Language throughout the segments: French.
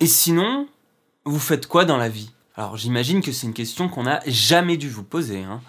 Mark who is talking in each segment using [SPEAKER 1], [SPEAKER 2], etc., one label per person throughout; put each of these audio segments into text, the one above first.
[SPEAKER 1] Et sinon, vous faites quoi dans la vie Alors j'imagine que c'est une question qu'on n'a jamais dû vous poser. Hein.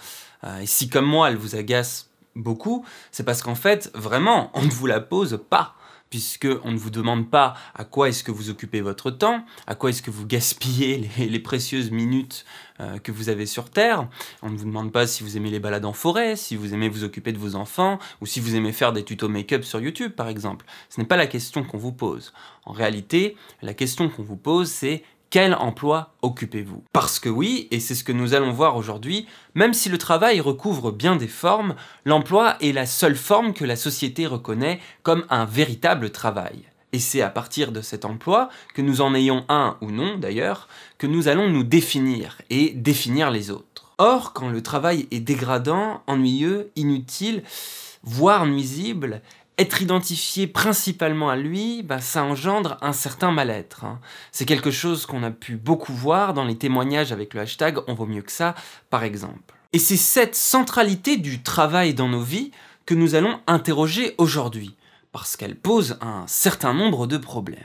[SPEAKER 1] Euh, et si comme moi elle vous agace beaucoup, c'est parce qu'en fait, vraiment, on ne vous la pose pas puisque on ne vous demande pas à quoi est-ce que vous occupez votre temps, à quoi est-ce que vous gaspillez les, précieuses minutes euh, que vous avez sur Terre. On ne vous demande pas si vous aimez les balades en forêt, si vous aimez vous occuper de vos enfants, ou si vous aimez faire des tutos make-up sur YouTube, par exemple. Ce n'est pas la question qu'on vous pose. En réalité, la question qu'on vous pose, c'est quel emploi occupez-vous Parce que oui, et c'est ce que nous allons voir aujourd'hui, même si le travail recouvre bien des formes, l'emploi est la seule forme que la société reconnaît comme un véritable travail. Et c'est à partir de cet emploi, que nous en ayons un ou non d'ailleurs, que nous allons nous définir et définir les autres. Or, quand le travail est dégradant, ennuyeux, inutile, voire nuisible, être identifié principalement à lui, bah, ça engendre un certain mal-être. Hein. C'est quelque chose qu'on a pu beaucoup voir dans les témoignages avec le hashtag On vaut mieux que ça, par exemple. Et c'est cette centralité du travail dans nos vies que nous allons interroger aujourd'hui, parce qu'elle pose un certain nombre de problèmes.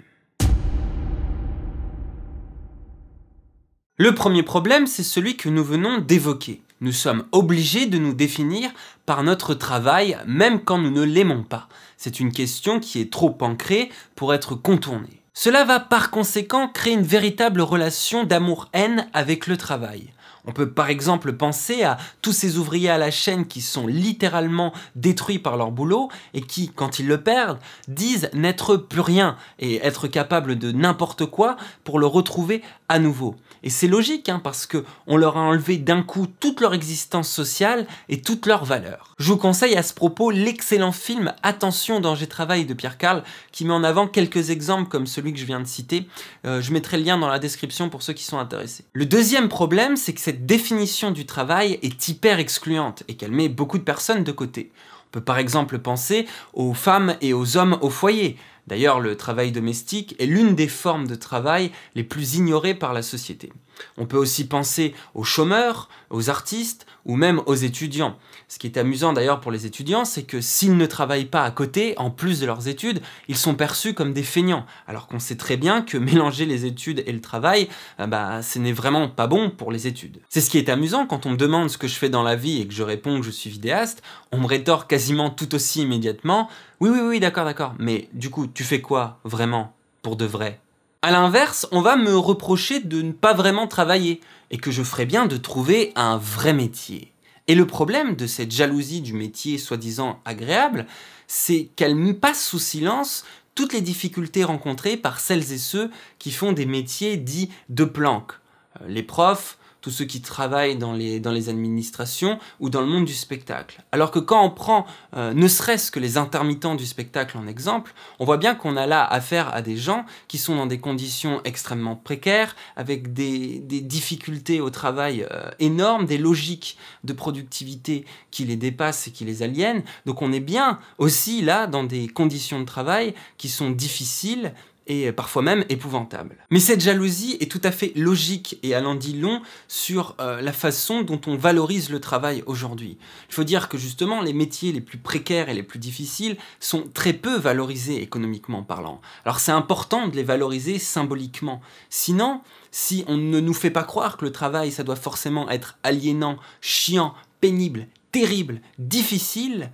[SPEAKER 1] Le premier problème, c'est celui que nous venons d'évoquer. Nous sommes obligés de nous définir par notre travail même quand nous ne l'aimons pas. C'est une question qui est trop ancrée pour être contournée. Cela va par conséquent créer une véritable relation d'amour-haine avec le travail. On peut par exemple penser à tous ces ouvriers à la chaîne qui sont littéralement détruits par leur boulot et qui, quand ils le perdent, disent n'être plus rien et être capable de n'importe quoi pour le retrouver à nouveau. Et c'est logique hein, parce que on leur a enlevé d'un coup toute leur existence sociale et toutes leur valeur. Je vous conseille à ce propos l'excellent film Attention danger travail de Pierre Karl qui met en avant quelques exemples comme celui que je viens de citer. Euh, je mettrai le lien dans la description pour ceux qui sont intéressés. Le deuxième problème, c'est que cette cette définition du travail est hyper excluante et qu'elle met beaucoup de personnes de côté. On peut par exemple penser aux femmes et aux hommes au foyer. D'ailleurs, le travail domestique est l'une des formes de travail les plus ignorées par la société. On peut aussi penser aux chômeurs, aux artistes ou même aux étudiants. Ce qui est amusant d'ailleurs pour les étudiants, c'est que s'ils ne travaillent pas à côté, en plus de leurs études, ils sont perçus comme des feignants, alors qu'on sait très bien que mélanger les études et le travail, euh, bah, ce n'est vraiment pas bon pour les études. C'est ce qui est amusant quand on me demande ce que je fais dans la vie et que je réponds que je suis vidéaste, on me rétorque quasiment tout aussi immédiatement « Oui, oui, oui, d'accord, d'accord, mais du coup, tu fais quoi, vraiment, pour de vrai ?» A l'inverse, on va me reprocher de ne pas vraiment travailler et que je ferais bien de trouver un vrai métier. Et le problème de cette jalousie du métier soi-disant agréable, c'est qu'elle passe sous silence toutes les difficultés rencontrées par celles et ceux qui font des métiers dits de planque. Euh, les profs, tous ceux qui travaillent dans les, dans les administrations ou dans le monde du spectacle. Alors que quand on prend euh, ne serait-ce que les intermittents du spectacle en exemple, on voit bien qu'on a là affaire à des gens qui sont dans des conditions extrêmement précaires, avec des, difficultés au travail euh, énormes, des logiques de productivité qui les dépassent et qui les aliènent. Donc on est bien aussi là dans des conditions de travail qui sont difficiles, et euh, parfois même épouvantable. Mais cette jalousie est tout à fait logique et allant dit long sur euh, la façon dont on valorise le travail aujourd'hui. Il faut dire que justement les métiers les plus précaires et les plus difficiles sont très peu valorisés économiquement parlant. Alors c'est important de les valoriser symboliquement. Sinon, si on ne nous fait pas croire que le travail ça doit forcément être aliénant, chiant, pénible, terrible, difficile,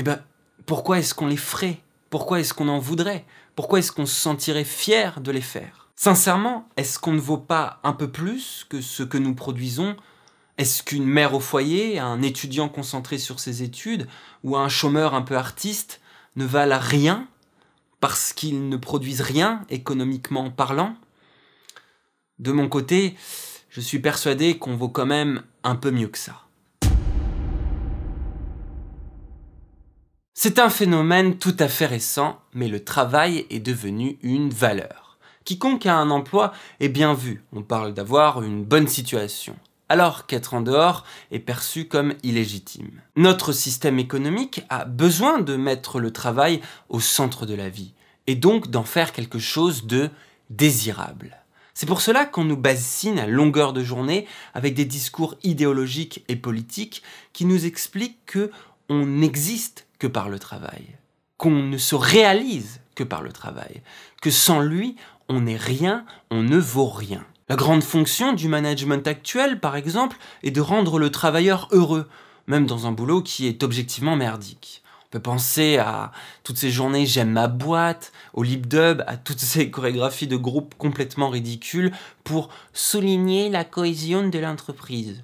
[SPEAKER 1] eh ben pourquoi est-ce qu'on les ferait Pourquoi est-ce qu'on en voudrait pourquoi est-ce qu'on se sentirait fier de les faire Sincèrement, est-ce qu'on ne vaut pas un peu plus que ce que nous produisons est-ce qu'une mère au foyer, un étudiant concentré sur ses études ou un chômeur un peu artiste ne valent rien parce qu'ils ne produisent rien économiquement parlant De mon côté, je suis persuadé qu'on vaut quand même un peu mieux que ça. C'est un phénomène tout à fait récent, mais le travail est devenu une valeur. Quiconque a un emploi est bien vu, on parle d'avoir une bonne situation, alors qu'être en dehors est perçu comme illégitime. Notre système économique a besoin de mettre le travail au centre de la vie, et donc d'en faire quelque chose de désirable. C'est pour cela qu'on nous bassine à longueur de journée avec des discours idéologiques et politiques qui nous expliquent que on existe par le travail, qu'on ne se réalise que par le travail, que sans lui, on n'est rien, on ne vaut rien. La grande fonction du management actuel, par exemple, est de rendre le travailleur heureux, même dans un boulot qui est objectivement merdique. On peut penser à toutes ces journées J'aime ma boîte, au lip dub, à toutes ces chorégraphies de groupes complètement ridicules pour souligner la cohésion de l'entreprise.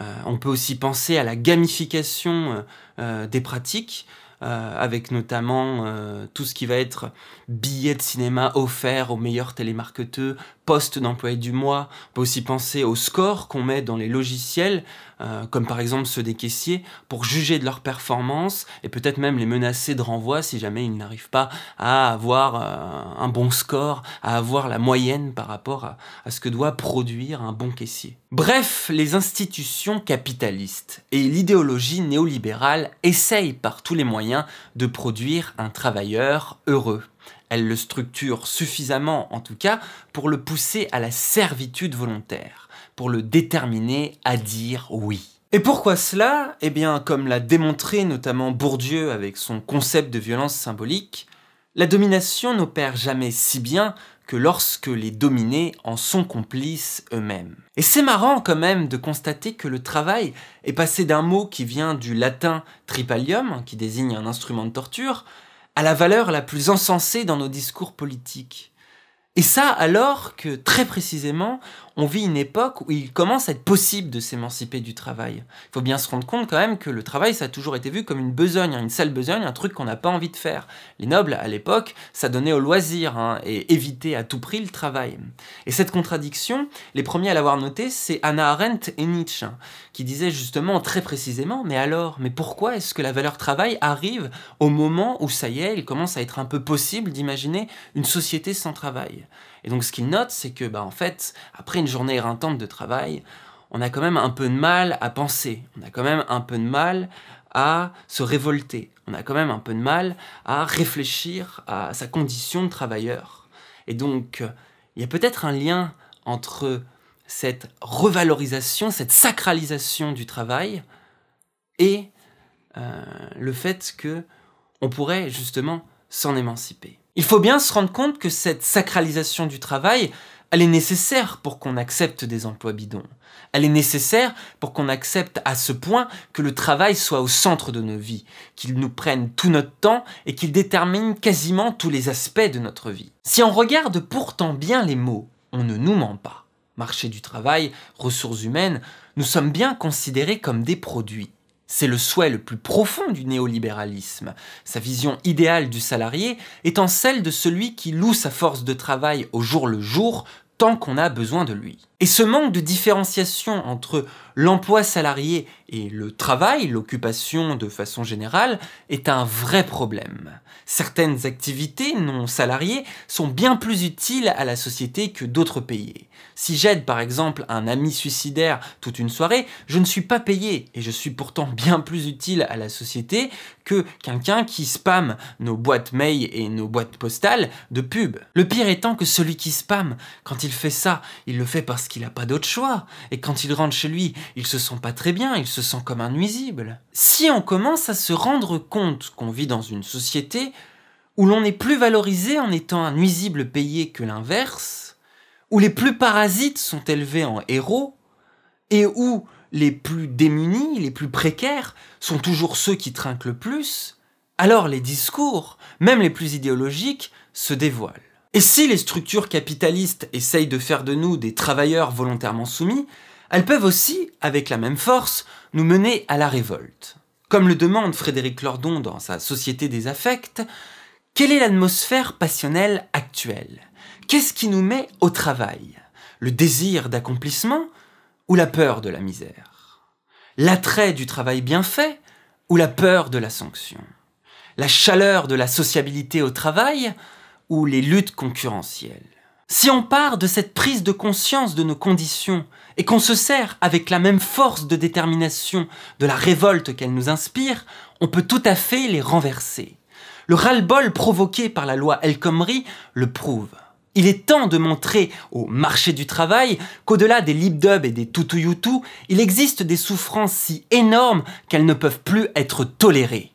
[SPEAKER 1] Euh, on peut aussi penser à la gamification euh, euh, des pratiques, avec notamment tout ce qui va être billets de cinéma offerts aux meilleurs télémarketeurs poste d'employé du mois. peut aussi penser aux scores qu'on met dans les logiciels, euh, comme par exemple ceux des caissiers, pour juger de leur performance et peut-être même les menacer de renvoi si jamais ils n'arrivent pas à avoir euh, un bon score, à avoir la moyenne par rapport à, à ce que doit produire un bon caissier. Bref, les institutions capitalistes et l'idéologie néolibérale essayent par tous les moyens de produire un travailleur heureux. Elle le structure suffisamment, en tout cas, pour le pousser à la servitude volontaire, pour le déterminer à dire oui. Et pourquoi cela Eh bien, comme l'a démontré notamment Bourdieu avec son concept de violence symbolique, la domination n'opère jamais si bien que lorsque les dominés en sont complices eux-mêmes. Et c'est marrant quand même de constater que le travail est passé d'un mot qui vient du latin tripalium, qui désigne un instrument de torture, à la valeur la plus encensée dans nos discours politiques, et ça alors que très précisément, on vit une époque où il commence à être possible de s'émanciper du travail. Il faut bien se rendre compte quand même que le travail, ça a toujours été vu comme une besogne, hein, une sale besogne, un truc qu'on n'a pas envie de faire. Les nobles, à l'époque, ça donnait au loisir hein, et éviter à tout prix le travail. Et cette contradiction, les premiers à l'avoir notée, c'est Anna Arendt et Nietzsche, hein, qui disaient justement très précisément, mais alors, mais pourquoi est-ce que la valeur travail arrive au moment où ça y est, il commence à être un peu possible d'imaginer une société sans travail et donc ce qu'il note, c'est que, bah, en fait, après une journée éreintante de travail, on a quand même un peu de mal à penser, on a quand même un peu de mal à se révolter, on a quand même un peu de mal à réfléchir à sa condition de travailleur. Et donc, il y a peut-être un lien entre cette revalorisation, cette sacralisation du travail et euh, le fait que on pourrait justement s'en émanciper. Il faut bien se rendre compte que cette sacralisation du travail, elle est nécessaire pour qu'on accepte des emplois bidons. Elle est nécessaire pour qu'on accepte à ce point que le travail soit au centre de nos vies, qu'il nous prenne tout notre temps et qu'il détermine quasiment tous les aspects de notre vie. Si on regarde pourtant bien les mots, on ne nous ment pas. Marché du travail, ressources humaines, nous sommes bien considérés comme des produits. C'est le souhait le plus profond du néolibéralisme. Sa vision idéale du salarié étant celle de celui qui loue sa force de travail au jour le jour tant qu'on a besoin de lui. Et ce manque de différenciation entre l'emploi salarié et le travail, l'occupation de façon générale, est un vrai problème. Certaines activités non salariées sont bien plus utiles à la société que d'autres payées. Si j'aide par exemple un ami suicidaire toute une soirée, je ne suis pas payé et je suis pourtant bien plus utile à la société que quelqu'un qui spamme nos boîtes mail et nos boîtes postales de pub. Le pire étant que celui qui spamme, quand il fait ça, il le fait parce qu'il n'a pas d'autre choix, et quand il rentre chez lui, il se sent pas très bien, il se sent comme un nuisible. Si on commence à se rendre compte qu'on vit dans une société où l'on est plus valorisé en étant un nuisible payé que l'inverse, où les plus parasites sont élevés en héros, et où les plus démunis, les plus précaires, sont toujours ceux qui trinquent le plus, alors les discours, même les plus idéologiques, se dévoilent. Et si les structures capitalistes essayent de faire de nous des travailleurs volontairement soumis, elles peuvent aussi, avec la même force, nous mener à la révolte. Comme le demande Frédéric Lordon dans sa Société des affects, quelle est l'atmosphère passionnelle actuelle Qu'est-ce qui nous met au travail Le désir d'accomplissement ou la peur de la misère L'attrait du travail bien fait ou la peur de la sanction La chaleur de la sociabilité au travail ou les luttes concurrentielles. Si on part de cette prise de conscience de nos conditions et qu'on se sert avec la même force de détermination de la révolte qu'elle nous inspire, on peut tout à fait les renverser. Le ras-le-bol provoqué par la loi El Khomri le prouve. Il est temps de montrer au marché du travail qu'au-delà des lip et des toutouyoutous, il existe des souffrances si énormes qu'elles ne peuvent plus être tolérées.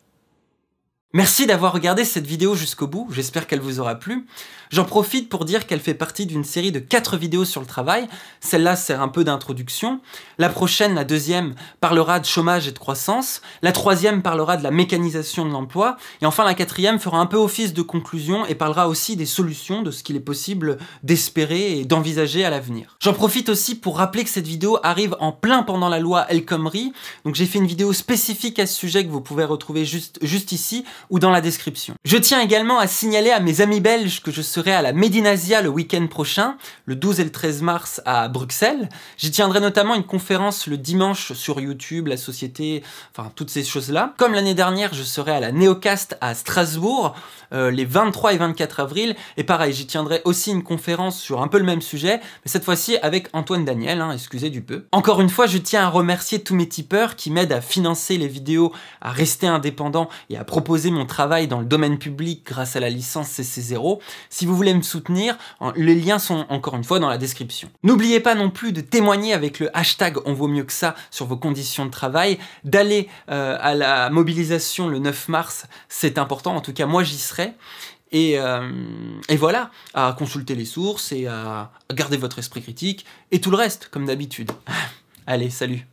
[SPEAKER 1] Merci d'avoir regardé cette vidéo jusqu'au bout, j'espère qu'elle vous aura plu. J'en profite pour dire qu'elle fait partie d'une série de quatre vidéos sur le travail. Celle-là sert un peu d'introduction. La prochaine, la deuxième, parlera de chômage et de croissance. La troisième parlera de la mécanisation de l'emploi. Et enfin, la quatrième fera un peu office de conclusion et parlera aussi des solutions, de ce qu'il est possible d'espérer et d'envisager à l'avenir. J'en profite aussi pour rappeler que cette vidéo arrive en plein pendant la loi El Khomri. Donc j'ai fait une vidéo spécifique à ce sujet que vous pouvez retrouver juste, juste ici ou dans la description. Je tiens également à signaler à mes amis belges que je serai à la Medinasia le week-end prochain, le 12 et le 13 mars à Bruxelles. J'y tiendrai notamment une conférence le dimanche sur YouTube, la société, enfin toutes ces choses-là. Comme l'année dernière, je serai à la Neocast à Strasbourg euh, les 23 et 24 avril. Et pareil, j'y tiendrai aussi une conférence sur un peu le même sujet, mais cette fois-ci avec Antoine Daniel, hein, excusez du peu. Encore une fois, je tiens à remercier tous mes tipeurs qui m'aident à financer les vidéos, à rester indépendant et à proposer mon travail dans le domaine public grâce à la licence CC0. Si vous voulez me soutenir, les liens sont encore une fois dans la description. N'oubliez pas non plus de témoigner avec le hashtag on vaut mieux que ça sur vos conditions de travail, d'aller euh, à la mobilisation le 9 mars, c'est important, en tout cas moi j'y serai. Euh, et, voilà, à consulter les sources et à garder votre esprit critique et tout le reste, comme d'habitude. Allez, salut